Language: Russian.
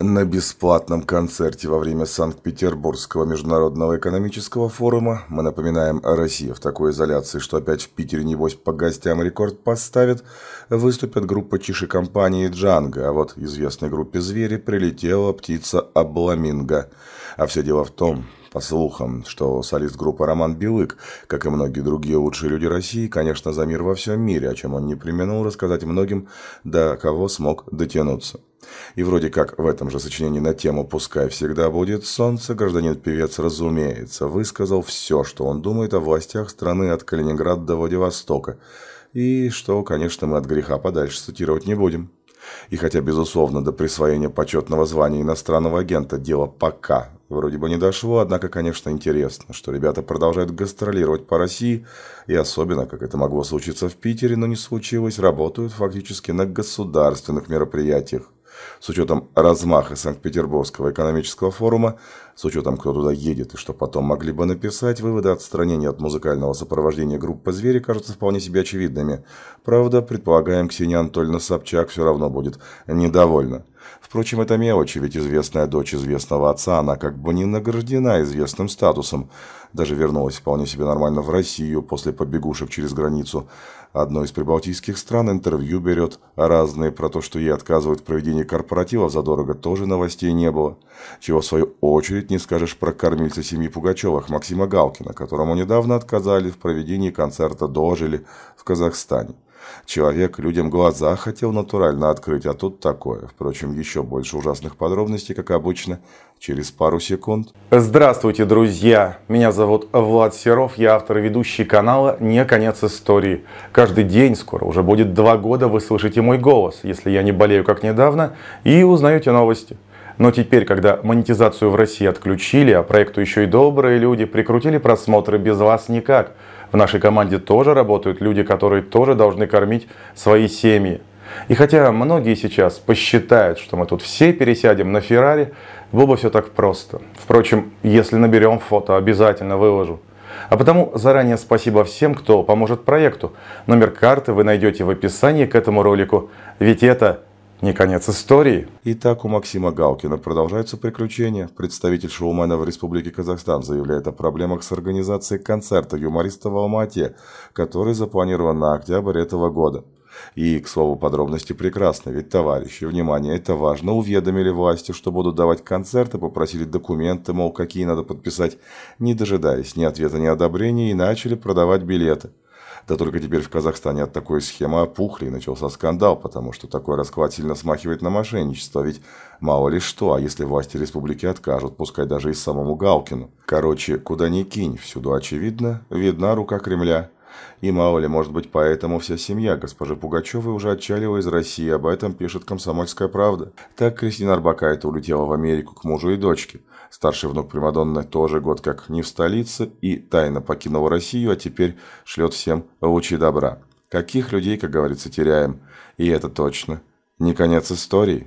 На бесплатном концерте во время Санкт-Петербургского международного экономического форума мы напоминаем о России в такой изоляции, что опять в Питере небось по гостям рекорд поставит, выступят группа чиши компании Джанга, а вот известной группе «Звери» прилетела птица «Обламинго». А все дело в том, по слухам, что солист группы Роман Белык, как и многие другие лучшие люди России, конечно, за мир во всем мире, о чем он не применил рассказать многим, до кого смог дотянуться. И вроде как в этом же сочинении на тему «Пускай всегда будет солнце» гражданин-певец, разумеется, высказал все, что он думает о властях страны от Калининграда до Владивостока, и что, конечно, мы от греха подальше цитировать не будем. И хотя, безусловно, до присвоения почетного звания иностранного агента дело пока Вроде бы не дошло, однако, конечно, интересно, что ребята продолжают гастролировать по России, и особенно, как это могло случиться в Питере, но не случилось, работают фактически на государственных мероприятиях. С учетом размаха Санкт-Петербургского экономического форума, с учетом, кто туда едет и что потом могли бы написать, выводы отстранения от музыкального сопровождения группы «Звери» кажутся вполне себе очевидными. Правда, предполагаем, Ксения Анатольевна Собчак все равно будет недовольна. Впрочем, это мелочи, ведь известная дочь известного отца, она как бы не награждена известным статусом. Даже вернулась вполне себе нормально в Россию после побегушек через границу. Одно из прибалтийских стран интервью берет, а разные про то, что ей отказывают в проведении корпоративов задорого, тоже новостей не было. Чего в свою очередь не скажешь про кормильца семьи Пугачевых Максима Галкина, которому недавно отказали в проведении концерта «Дожили» в Казахстане. Человек людям глаза хотел натурально открыть, а тут такое. Впрочем, еще больше ужасных подробностей, как обычно, через пару секунд. Здравствуйте, друзья! Меня зовут Влад Серов, я автор и ведущий канала «Не конец истории». Каждый день, скоро уже будет два года, вы слышите мой голос, если я не болею как недавно, и узнаете новости. Но теперь, когда монетизацию в России отключили, а проекту еще и добрые люди прикрутили просмотры без вас никак. В нашей команде тоже работают люди, которые тоже должны кормить свои семьи. И хотя многие сейчас посчитают, что мы тут все пересядем на Феррари, было бы все так просто. Впрочем, если наберем фото, обязательно выложу. А потому заранее спасибо всем, кто поможет проекту. Номер карты вы найдете в описании к этому ролику. Ведь это не конец истории. Итак, у Максима Галкина продолжаются приключения. Представитель шоумена в Республике Казахстан заявляет о проблемах с организацией концерта юмориста в Алмате, который запланирован на октябрь этого года. И, к слову, подробности прекрасны, ведь, товарищи, внимание, это важно, уведомили власти, что будут давать концерты, попросили документы, мол, какие надо подписать, не дожидаясь ни ответа, ни одобрения, и начали продавать билеты. Да только теперь в Казахстане от такой схемы опухли и начался скандал, потому что такой расклад сильно смахивает на мошенничество, ведь мало ли что, а если власти республики откажут, пускай даже и самому Галкину. Короче, куда ни кинь, всюду очевидно, видна рука Кремля и мало ли, может быть, поэтому вся семья госпожи Пугачевой уже отчалила из России, об этом пишет «Комсомольская правда». Так Кристина Арбакайте улетела в Америку к мужу и дочке. Старший внук Примадонны тоже год как не в столице и тайно покинул Россию, а теперь шлет всем лучи добра. Каких людей, как говорится, теряем. И это точно не конец истории.